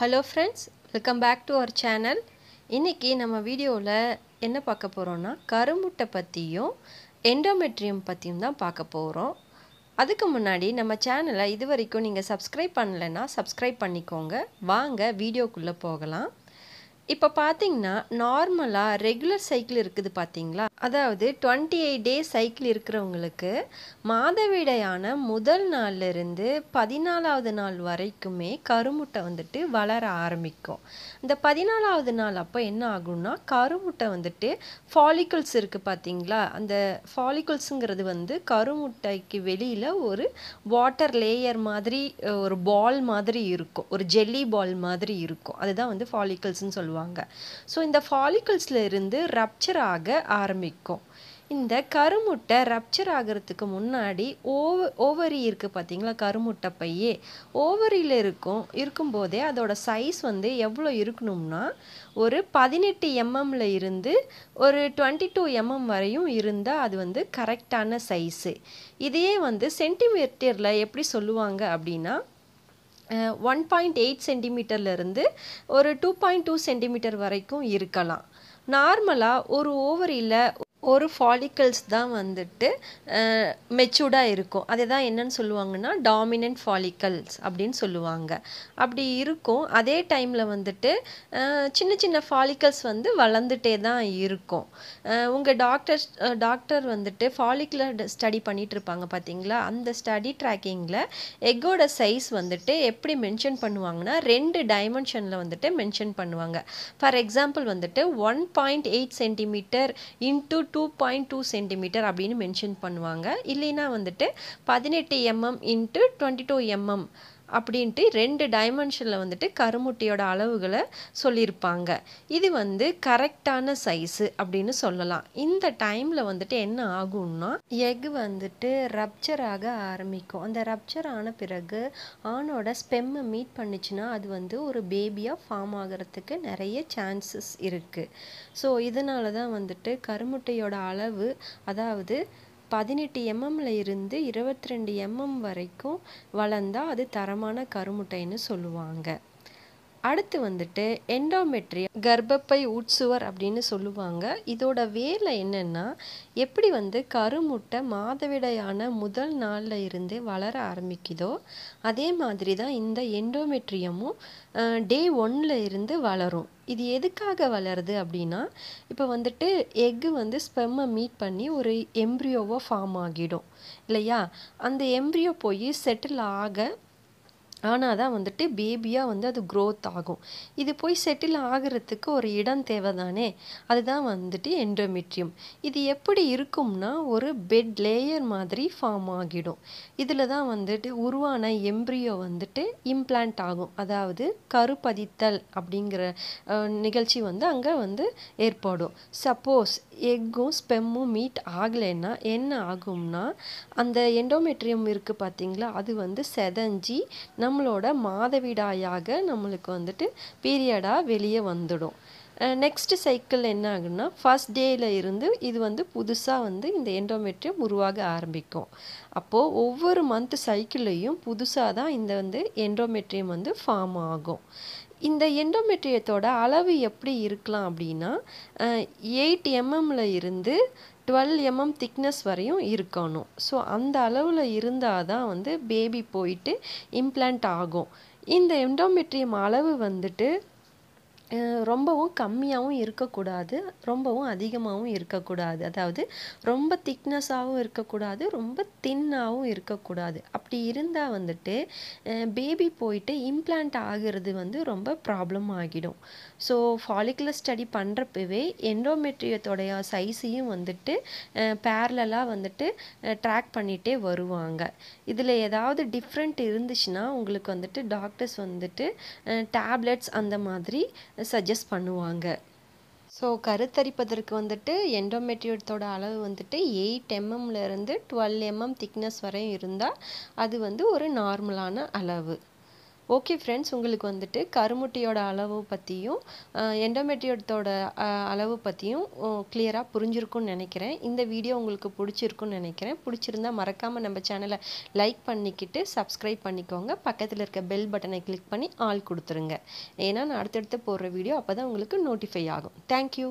hello friends welcome back to our channel இன்றைக்கி நம்ம வீடியோவில் என்ன பார்க்க போகிறோன்னா கருமுட்டை பற்றியும் எண்டோமெட்ரியம் பற்றியும் தான் பார்க்க போகிறோம் அதுக்கு முன்னாடி நம்ம சேனலை இது வரைக்கும் நீங்கள் சப்ஸ்கிரைப் பண்ணலைன்னா சப்ஸ்கிரைப் பண்ணிக்கோங்க வாங்க வீடியோக்குள்ளே போகலாம் இப்போ பார்த்திங்கன்னா நார்மலாக ரெகுலர் சைக்கிள் இருக்குது பார்த்திங்களா அதாவது டுவெண்ட்டி எயிட் டேஸ் சைக்கிள் இருக்கிறவங்களுக்கு மாதவிடையான முதல் நாள்லேருந்து பதினாலாவது நாள் வரைக்குமே கருமுட்டை வந்துட்டு வளர ஆரம்பிக்கும் இந்த பதினாலாவது நாள் அப்போ என்ன ஆகும்னா கருமுட்டை வந்துட்டு ஃபாலிகுல்ஸ் இருக்குது பார்த்தீங்களா அந்த ஃபாலிகுல்ஸுங்கிறது வந்து கருமுட்டைக்கு வெளியில் ஒரு வாட்டர் லேயர் மாதிரி ஒரு பால் மாதிரி இருக்கும் ஒரு ஜெல்லி பால் மாதிரி இருக்கும் அதுதான் வந்து ஃபாலிகுல்ஸ்னு சொல்லுவாங்க ஸோ இந்த ஃபாலிகுல்ஸில் இருந்து ரப்சர் ஆக ஆரம்பிக்கும் விற்கும் இந்த கருமுட்டை ரப்சர் ஆகிறதுக்கு முன்னாடி ஓவ ஓவரி இருக்குது பார்த்தீங்களா கருமுட்டை பையே ஓவரியில் இருக்கும் இருக்கும்போதே அதோட சைஸ் வந்து எவ்வளோ இருக்கணும்னா ஒரு பதினெட்டு எம்எம்மில் இருந்து ஒரு டுவெண்ட்டி டூ எம்எம் வரையும் இருந்தால் அது வந்து கரெக்டான சைஸு இதையே வந்து சென்டிமீட்டரில் எப்படி சொல்லுவாங்க அப்படின்னா ஒன் பாயிண்ட் எயிட் சென்டிமீட்டர்லேருந்து ஒரு டூ பாயிண்ட் டூ சென்டிமீட்டர் வரைக்கும் இருக்கலாம் நார்மலாக ஒரு ஓவரியில் ஒரு ஃபாலிக்கல்ஸ் தான் வந்துட்டு மெச்சூர்டாக இருக்கும் அதை தான் என்னன்னு சொல்லுவாங்கன்னா டாமினன்ட் ஃபாலிக்கல்ஸ் அப்படின்னு சொல்லுவாங்க அப்படி இருக்கும் அதே டைமில் வந்துட்டு சின்ன சின்ன ஃபாலிக்கல்ஸ் வந்து வளர்ந்துட்டே தான் இருக்கும் உங்கள் டாக்டர் டாக்டர் வந்துட்டு ஃபாலிக்குலர் ஸ்டடி பண்ணிகிட்ருப்பாங்க பார்த்தீங்களா அந்த ஸ்டடி ட்ராக்கிங்கில் எக்கோட சைஸ் வந்துட்டு எப்படி மென்ஷன் பண்ணுவாங்கன்னா ரெண்டு டைமென்ஷனில் வந்துட்டு மென்ஷன் பண்ணுவாங்க ஃபார் எக்ஸாம்பிள் வந்துட்டு one point eight centimetre into two two point two centimetre அப்படின்னு மென்ஷன் பண்ணுவாங்க இல்லைன்னா வந்துட்டு பதினெட்டு mm into twenty two mm அப்படின்ட்டு ரெண்டு டைமென்ஷனில் வந்துட்டு கருமுட்டியோட அளவுகளை சொல்லியிருப்பாங்க இது வந்து கரெக்டான சைஸு அப்படின்னு சொல்லலாம் இந்த டைமில் வந்துட்டு என்ன ஆகும்னா எக் வந்துட்டு ரப்ச்சர் ஆக ஆரம்பிக்கும் அந்த ரப்சர் ஆன பிறகு ஆணோட ஸ்பெம்மை மீட் பண்ணிச்சுன்னா அது வந்து ஒரு பேபியாக ஃபார்ம் ஆகிறதுக்கு நிறைய சான்சஸ் இருக்குது ஸோ இதனால தான் வந்துட்டு கருமுட்டையோட அளவு அதாவது பதினெட்டு எம்எம்ல இருந்து இருபத்தி ரெண்டு எம்எம் வரைக்கும் வளர்ந்தால் அது தரமான கருமுட்டைன்னு சொல்லுவாங்க அடுத்து வந்துட்டு எண்டோமெட்ரி கர்ப்பப்பை உட்சுவர் அப்படின்னு சொல்லுவாங்க இதோட வேலை என்னென்னா எப்படி வந்து கருமுட்டை மாதவிடையான முதல் நாளில் இருந்து வளர ஆரம்பிக்குதோ அதே மாதிரி தான் இந்த எண்டோமெட்ரியமும் டே ஒன்னில் இருந்து வளரும் இது எதுக்காக வளருது அப்படின்னா இப்போ வந்துட்டு எக்கு வந்து ஸ்பெம்மை மீட் பண்ணி ஒரு எம்ப்ரியோவாக ஃபார்ம் ஆகிடும் இல்லையா அந்த எம்ப்ரியோ போய் செட்டில் ஆக ஆனால் தான் வந்துட்டு பேபியாக வந்து அது க்ரோத் ஆகும் இது போய் செட்டில் ஆகிறதுக்கு ஒரு இடம் தேவை தானே அதுதான் வந்துட்டு என்ட்ரோமெட்ரியம் இது எப்படி இருக்கும்னா ஒரு பெட் லேயர் மாதிரி ஃபார்ம் ஆகிடும் இதில் தான் வந்துட்டு உருவான எம்ப்ரியோ வந்துட்டு இம்ப்ளான்ட் ஆகும் அதாவது கருப்பதித்தல் அப்படிங்கிற நிகழ்ச்சி வந்து அங்கே வந்து ஏற்படும் சப்போஸ் எக்கும் ஸ்பெம்மும் மீட் ஆகலைன்னா என்ன ஆகும்னா அந்த எண்டோமெட்ரியம் இருக்குது பார்த்திங்களா அது வந்து செதஞ்சி நம்மளோட மாதவிடாயாக நம்மளுக்கு வந்துட்டு பீரியடாக வெளியே வந்துடும் நெக்ஸ்ட் சைக்கிள் என்ன ஆகுன்னா ஃபஸ்ட் டேயில் இருந்து இது வந்து புதுசாக வந்து இந்த எண்டோமெட்ரியம் உருவாக ஆரம்பிக்கும் அப்போது ஒவ்வொரு மந்த் சைக்கிள்லேயும் புதுசாக தான் இந்த வந்து எண்டோமெட்ரியம் வந்து ஃபார்ம் ஆகும் இந்த எண்டோமெட்ரியத்தோட அளவு எப்படி இருக்கலாம் அப்படின்னா எயிட் எம்எம்மில் இருந்து டுவெல் எம்எம் திக்னஸ் வரையும் இருக்கணும் ஸோ அந்த அளவில் இருந்தால் தான் வந்து பேபி போயிட்டு இம்ப்ளான்ட் ஆகும் இந்த எண்டோமெட்ரியம் அளவு வந்துட்டு ரொம்பவும் கம்மியாகவும் இருக்கக்கூடாது ரொம்பவும் அதிகமாகவும் இருக்கக்கூடாது அதாவது ரொம்ப திக்னஸாகவும் இருக்கக்கூடாது ரொம்ப தின்னாகவும் இருக்கக்கூடாது அப்படி இருந்தால் வந்துட்டு பேபி போயிட்டு இம்ப்ளான்ட் ஆகிறது வந்து ரொம்ப ப்ராப்ளம் ஆகிடும் ஸோ ஃபாலிகுலர் ஸ்டடி பண்ணுறப்பவே என்டோமெட்ரியத்தோடைய சைஸையும் வந்துட்டு பேரலாக வந்துட்டு ட்ராக் பண்ணிகிட்டே வருவாங்க இதில் ஏதாவது டிஃப்ரெண்ட் இருந்துச்சுன்னா உங்களுக்கு வந்துட்டு டாக்டர்ஸ் வந்துட்டு டேப்லெட்ஸ் அந்த மாதிரி சஜஸ்ட் பண்ணுவாங்க ஸோ கருத்தரிப்பதற்கு வந்துட்டு எண்டோமெட்ரியத்தோட அளவு வந்துட்டு எயிட் எம்எம்லேருந்து டுவெல் எம்எம் திக்னஸ் வரையும் இருந்தால் அது வந்து ஒரு நார்மலான அளவு ஓகே ஃப்ரெண்ட்ஸ் உங்களுக்கு வந்துட்டு கருமுட்டியோட அளவு பற்றியும் எண்டோமெட்ரியத்தோட அளவு பற்றியும் கிளியராக புரிஞ்சிருக்கும்னு நினைக்கிறேன் இந்த வீடியோ உங்களுக்கு பிடிச்சிருக்குன்னு நினைக்கிறேன் பிடிச்சிருந்தா மறக்காமல் நம்ம சேனலை லைக் பண்ணிக்கிட்டு சப்ஸ்கிரைப் பண்ணிக்கோங்க பக்கத்தில் இருக்க பெல் பட்டனை கிளிக் பண்ணி ஆள் கொடுத்துருங்க ஏன்னா நான் அடுத்தடுத்து போடுற வீடியோ அப்போ தான் உங்களுக்கு நோட்டிஃபை ஆகும் தேங்க்யூ